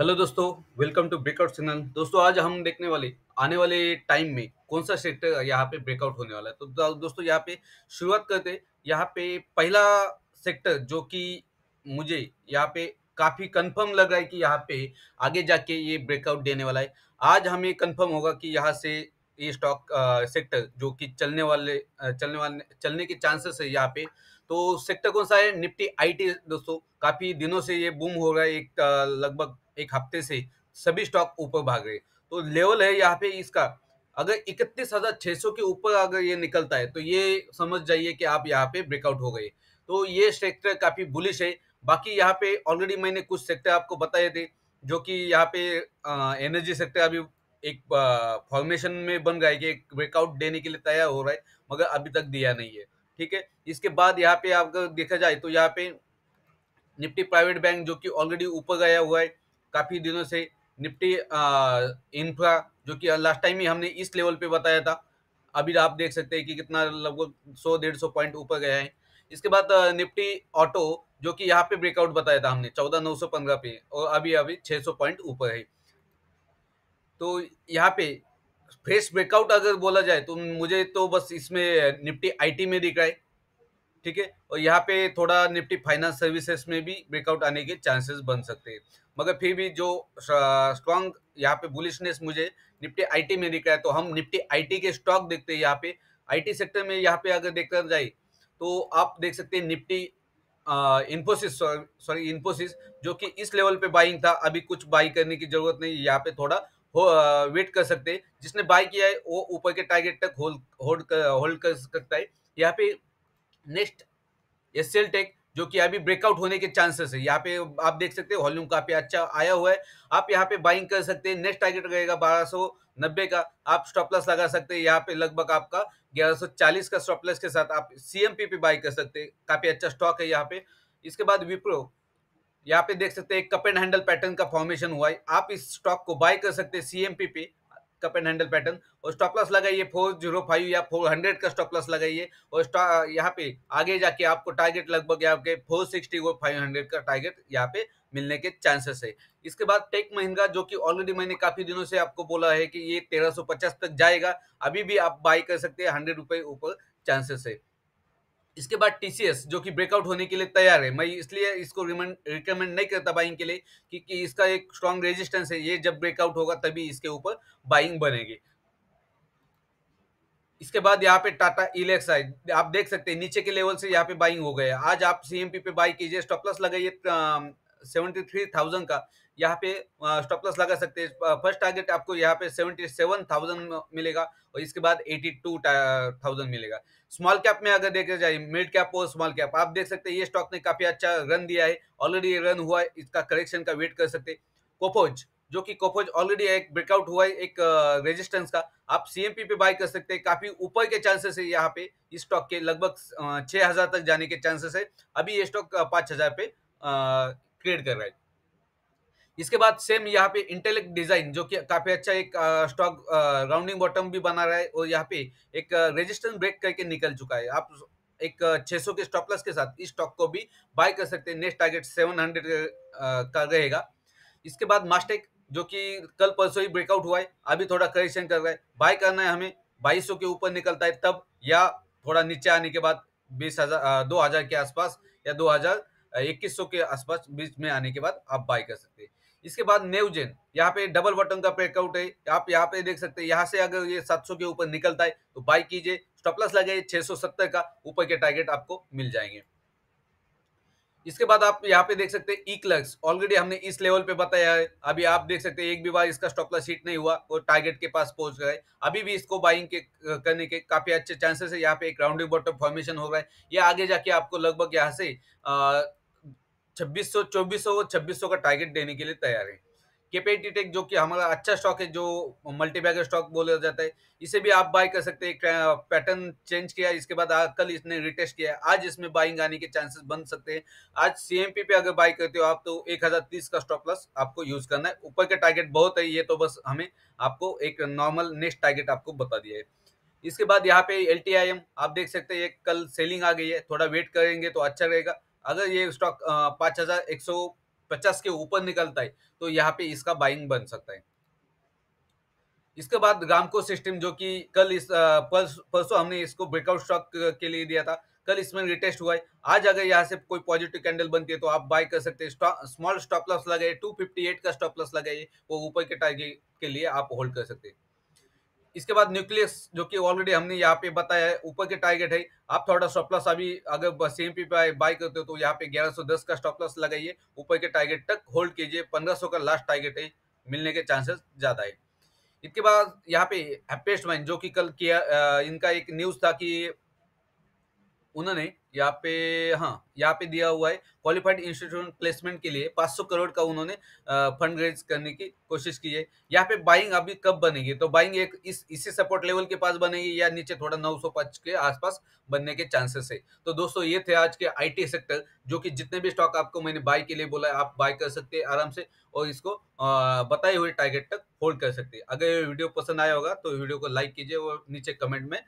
hello दोस्तों welcome to breakout signal दोस्तों आज हम देखने वाले आने वाले टाइम में कौन सा सेक्टर यहाँ पे ब्रेकआउट होने वाला है तो दोस्तों यहाँ पे शुरुआत करते यहाँ पे पहला सेक्टर जो कि मुझे यहाँ पे काफ़ी कंफर्म लग रहा है कि यहाँ पे आगे जाके ये ब्रेकआउट देने वाला है आज हमें कंफर्म होगा कि यहाँ से ये स्टॉक सेक्टर जो कि चलने वाले चलने वाले चलने के चांसेस है यहाँ पे तो सेक्टर कौन सा है निफ्टी आईटी दोस्तों काफ़ी दिनों से ये बूम हो रहा है एक लगभग एक हफ्ते से सभी स्टॉक ऊपर भाग रहे तो लेवल है यहाँ पे इसका अगर इकतीस हजार छह सौ के ऊपर अगर ये निकलता है तो ये समझ जाइए कि आप यहाँ पे ब्रेकआउट हो गए तो ये सेक्टर काफी बुलिश है बाकी यहाँ पे ऑलरेडी मैंने कुछ सेक्टर आपको बताए थे जो कि यहाँ पे आ, एनर्जी सेक्टर अभी एक फॉर्मेशन में बन रहा है कि एक ब्रेकआउट देने के लिए तैयार हो रहा है मगर अभी तक दिया नहीं है ठीक है इसके बाद यहाँ पे आप देखा जाए तो यहाँ पे निफ्टी प्राइवेट बैंक जो कि ऑलरेडी ऊपर गया हुआ है काफ़ी दिनों से निफ्टी इंफ्रा जो कि लास्ट टाइम ही हमने इस लेवल पे बताया था अभी आप देख सकते हैं कि कितना लगभग सौ डेढ़ सौ पॉइंट ऊपर गया है इसके बाद निफ्टी ऑटो जो कि यहाँ पे ब्रेकआउट बताया था हमने चौदह नौ सौ पंद्रह पे और अभी अभी छः सौ पॉइंट ऊपर है तो यहाँ पे फ्रेश ब्रेकआउट अगर बोला जाए तो मुझे तो बस इसमें निफ्टी आईटी में दिख रहा है ठीक है और यहाँ पे थोड़ा निफ्टी फाइनेंस सर्विसेज में भी ब्रेकआउट आने के चांसेस बन सकते हैं मगर फिर भी जो स्ट्रांग यहाँ पे बुलिशनेस मुझे निफ्टी आईटी में दिखा है तो हम निफ्टी आईटी के स्टॉक देखते हैं यहाँ पे आईटी सेक्टर में यहाँ पे अगर देखा जाए तो आप देख सकते हैं निफ्टी इन्फोसिस सॉरी इन्फोसिस जो कि इस लेवल पे बाइंग था अभी कुछ बाई करने की जरूरत नहीं यहाँ पे थोड़ा हो वेट कर सकते जिसने बाय किया है वो ऊपर के टारगेट तक होल्ड होल्ड कर होल्ड कर सकता है यहाँ पे नेक्स्ट एस टेक जो कि अभी ब्रेकआउट होने के चांसेस है यहाँ पे आप देख सकते हैं वॉल्यूम काफी अच्छा आया हुआ है आप यहाँ पे बाइंग कर सकते हैं नेक्स्ट टारगेट रहेगा बारह नब्बे का आप स्टॉप लॉस लगा सकते हैं यहाँ पे लगभग आपका ग्यारह सौ चालीस का स्टॉप लॉस के साथ आप सीएमपी पे बाई कर सकते हैं काफी अच्छा स्टॉक है यहाँ पे इसके बाद विप्रो यहाँ पे देख सकते हैं कप एंड हैंडल पैटर्न का फॉर्मेशन हुआ है आप इस स्टॉक को बाय कर सकते हैं सीएमपी पे कप एंड हैंडल पैटर्न और स्टॉप लॉस लगाइए फोर जीरो फाइव या फोर हंड्रेड का स्टॉप लॉस लगाइए और यहाँ पे आगे जाके आपको टारगेट लगभग आपके फोर सिक्सटी और फाइव हंड्रेड का टारगेट यहाँ पे मिलने के चांसेस है इसके बाद टेक महिंद्रा जो कि ऑलरेडी मैंने काफी दिनों से आपको बोला है कि ये तेरह तक जाएगा अभी भी आप बाई कर सकते हैं हंड्रेड ऊपर चांसेस है इसके बाद टीसीएस जो कि ब्रेकआउट होने के लिए तैयार है मैं इसलिए इसको रिकमेंड नहीं करता बाइंग के लिए क्योंकि इसका एक स्ट्रांग रेजिस्टेंस है ये जब ब्रेकआउट होगा तभी इसके ऊपर बाइंग बनेगी इसके बाद यहाँ पे टाटा इलेक्स आए आप देख सकते हैं नीचे के लेवल से यहाँ पे बाइंग हो गए आज आप सीएमपी पे बाई कीजिए स्टॉप लगाइए सेवेंटी थ्री थाउजेंड का यहाँ पे स्टॉप लॉस लगा सकते हैं फर्स्ट टारगेट आपको यहाँ पे सेवेंटी सेवन थाउजेंड मिलेगा और इसके बाद एटी टू थाउजेंड मिलेगा स्मॉल कैप में अगर देखा जाए मिड कैप और स्मॉल कैप आप देख सकते हैं ये स्टॉक ने काफी अच्छा रन दिया है ऑलरेडी ये रन हुआ है इसका करेक्शन का वेट कर सकते कोपोज जो कि कोपोज ऑलरेडी एक ब्रेकआउट हुआ है एक रेजिस्टेंस का आप सीएमपी पे बाय कर सकते हैं काफी ऊपर के चांसेस है यहाँ पे इस स्टॉक के लगभग छह हजार तक जाने के चांसेस है अभी ये स्टॉक पांच हजार पे क्रिएट कर रहा है इसके बाद सेम यहाँ पे इंटेलेक्ट डिजाइन जो कि काफी अच्छा एक स्टॉक राउंडिंग बॉटम भी बना रहा है और यहाँ पे एक रेजिस्टेंस ब्रेक करके निकल चुका है आप एक 600 के स्टॉप लॉस के साथ इस स्टॉक को भी बाय कर सकते हैं नेक्स्ट टारगेट 700 का रहेगा इसके बाद मास्टेक जो कि कल परसों ही ब्रेकआउट हुआ है अभी थोड़ा करेक्शन कर रहा है बाय करना है हमें बाईस के ऊपर निकलता है तब या थोड़ा नीचे आने के बाद बीस हजार के आसपास या दो इक्कीस के आसपास बीच में आने के बाद आप बाय कर सकते हैं इसके बाद नेवजेन यहाँ पे डबल बटन का ब्रेकआउट है आप यहाँ पे देख सकते हैं यहाँ से अगर ये 700 के ऊपर निकलता है तो बाय कीजिए स्टॉप लॉस लगाइए 670 का ऊपर के टारगेट आपको मिल जाएंगे इसके बाद आप यहाँ पे देख सकते हैं इक्लक्स ऑलरेडी हमने इस लेवल पे बताया है अभी आप देख सकते हैं एक भी बार इसका स्टॉपलस हिट नहीं हुआ और टारगेट के पास पहुंच गए अभी भी इसको बाइंग के करने के काफी अच्छे चांसेस है यहाँ पे एक राउंडिंग बॉटम फॉर्मेशन हो रहा है ये आगे जाके आपको लगभग यहाँ से छब्बीस सौ चौबीस सौ छब्बीस सौ का टारगेट देने के लिए तैयार है केपेटी टेक जो कि हमारा अच्छा स्टॉक है जो मल्टीबैगर स्टॉक बोला जाता है इसे भी आप बाय कर सकते हैं पैटर्न चेंज किया इसके बाद कल इसने रिटेस्ट किया आज इसमें बाइंग आने के चांसेस बन सकते हैं आज सीएमपी पे अगर बाय करते हो आप तो 1030 का स्टॉप प्लस आपको यूज करना है ऊपर का टारगेट बहुत है ये तो बस हमें आपको एक नॉर्मल नेक्स्ट टारगेट आपको बता दिया है इसके बाद यहाँ पे एल आप देख सकते हैं कल सेलिंग आ गई है थोड़ा वेट करेंगे तो अच्छा रहेगा अगर ये स्टॉक पाँच हजार एक सौ पचास के ऊपर निकलता है तो यहाँ पे इसका बाइंग बन सकता है इसके बाद गामको सिस्टम जो कि कल इस परसों हमने इसको ब्रेकआउट स्टॉक के लिए दिया था कल इसमें रिटेस्ट हुआ है आज अगर यहाँ से कोई पॉजिटिव कैंडल बनती है तो आप बाय कर सकते हैं स्मॉल स्टॉप लॉस लगाइए 258 का स्टॉप लॉस लगाइए वो ऊपर के टारगेट के लिए आप होल्ड कर सकते हैं इसके बाद न्यूक्लियस जो कि ऑलरेडी हमने यहाँ पे बताया है ऊपर के टारगेट है आप थोड़ा स्टॉपलस अभी अगर सेम पी पे बाय करते हो तो यहाँ पे 1110 का स्टॉपलस लगाइए ऊपर के टारगेट तक होल्ड कीजिए 1500 का लास्ट टारगेट है मिलने के चांसेस ज़्यादा है इसके बाद यहाँ पे हैपेस्ट जो कि कल किया इनका एक न्यूज़ था कि उन्होंने यहाँ पे हाँ यहाँ पे दिया हुआ है क्वालिफाइड इंस्टीट्यूशन प्लेसमेंट के लिए 500 करोड़ का उन्होंने फंड रेज करने की कोशिश की है यहाँ पे बाइंग अभी कब बनेगी तो बाइंग एक इस इसी सपोर्ट लेवल के पास बनेगी या नीचे थोड़ा नौ के आसपास बनने के चांसेस है तो दोस्तों ये थे आज के आई सेक्टर जो कि जितने भी स्टॉक आपको मैंने बाय के लिए बोला है आप बाय कर सकते हैं आराम से और इसको बताए हुए टारगेट तक होल्ड कर सकते हैं अगर ये वीडियो पसंद आया होगा तो वीडियो को लाइक कीजिए और नीचे कमेंट में